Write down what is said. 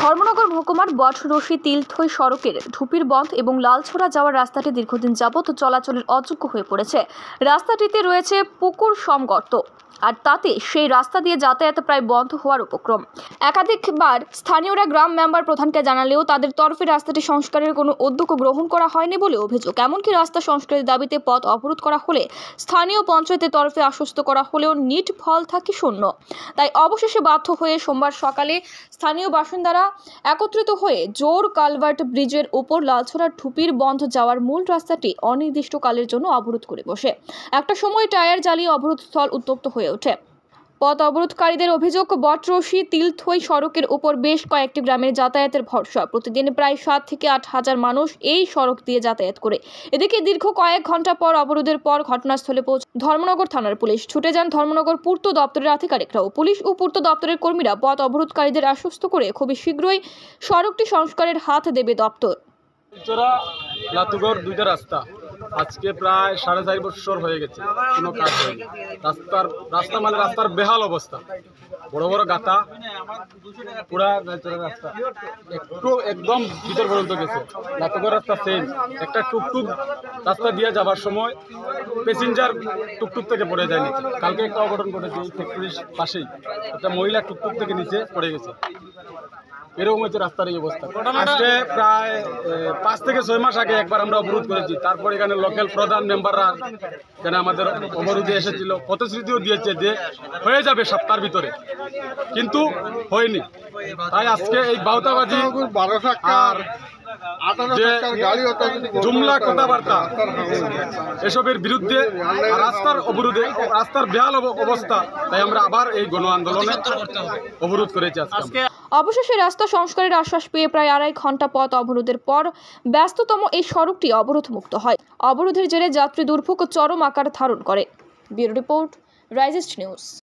ধর্মনগর মহকুমার বটরসি তিলথই সড়কের ধুপির বন্ধ এবং লালছোড়া যাওয়ার রাস্তাটি দীর্ঘদিন যাবত চলাচলের অযোগ্য হয়ে পড়েছে রাস্তাটিতে রয়েছে পুকুর সমগর্ত আর তাতে সেই রাস্তা দিয়ে যাতায়াত প্রায় বন্ধ হওয়ার উপক্রম একাধিকবার স্থানীয়রা গ্রাম মেম্বার প্রধানকে জানালেও তাদের তরফে রাস্তাটি সংস্কারের কোনো উদ্যোগ গ্রহণ করা হয়নি বলে অভিযোগ এমনকি রাস্তা সংস্কারের দাবিতে পথ অবরোধ করা হলে স্থানীয় পঞ্চায়েতের তরফে আশ্বস্ত করা হলেও নিট ফল থাকে শূন্য তাই অবশেষে বাধ্য হয়ে সোমবার সকালে স্থানীয় বাসিন্দারা একত্রিত হয়ে জোর কালভার্ট ব্রিজের ওপর লালছড়া ঠুপির বন্ধ যাওয়ার মূল রাস্তাটি অনির্দিষ্টকালের জন্য অবরোধ করে বসে একটা সময় টায়ার জ্বালিয়ে অবরোধ স্থল উত্তপ্ত হয়ে ওঠে পথ অবরোধকারীদের অভিযোগ বটরশি তিলথই সড়কের ওপর বেশ কয়েকটি গ্রামের যাতায়াতের ভরসা প্রতিদিন প্রায় সাত থেকে আট হাজার মানুষ এই সড়ক দিয়ে যাতায়াত করে এদিকে দীর্ঘ কয়েক ঘন্টা পর অবরোধের পর ঘটনাস্থলে পৌঁছ ধর্মনগর থানার পুলিশ ছুটে যান ধর্মনগর পূর্ত দপ্তরের আধিকারিকরাও পুলিশ ও পূর্ত দপ্তরের কর্মীরা পথ অবরোধকারীদের আশ্বস্ত করে খুবই শীঘ্রই সড়কটি সংস্কারের হাত দেবে দপ্তর দুইটা রাস্তা আজকে প্রায় সাড়ে চার বছর হয়ে গেছে কোনো কাজ হয়নি রাস্তার রাস্তা মানে রাস্তার বেহাল অবস্থা বড় বড় গাতা পুরা রাস্তা একটু একদম ভিতর পর্যন্ত গেছে লাতকর রাস্তা সেম একটা টুকটুক রাস্তা দিয়ে যাবার সময় প্যাসেঞ্জার টুকটুক থেকে পড়ে যায় নিচে কালকে একটা অঘটন ঘটেছে ফ্যাক্টরির পাশেই একটা মহিলা টুকটুক থেকে নিচে পড়ে গেছে এরকম হচ্ছে রাস্তার এই অবস্থা আজকে প্রায় পাঁচ থেকে ছয় মাস আগে একবার আমরা অবরোধ করেছি তারপর এখানে লোকাল প্রধান মেম্বাররা এখানে আমাদের অবরোধে এসেছিল প্রতিশ্রুতিও দিয়েছে যে হয়ে যাবে সপ্তাহের ভিতরে কিন্তু হয়নি তাই আজকে এই বাউতাবাজি আর জুমলা কথাবার্তা এসবের বিরুদ্ধে রাস্তার অবরোধে রাস্তার বেহাল অবস্থা তাই আমরা আবার এই গণ আন্দোলনে অবরোধ করেছি আজকে অবশেষে রাস্তা সংস্কারের আশ্বাস পেয়ে প্রায় আড়াই ঘন্টা পথ অবরোধের পর ব্যস্ততম এই সড়কটি অবরোধমুক্ত হয় অবরোধের জেরে যাত্রী দুর্ভোগ চরম আকার ধারণ করে ব্যুরো রিপোর্ট রাইজেস্ট নিউজ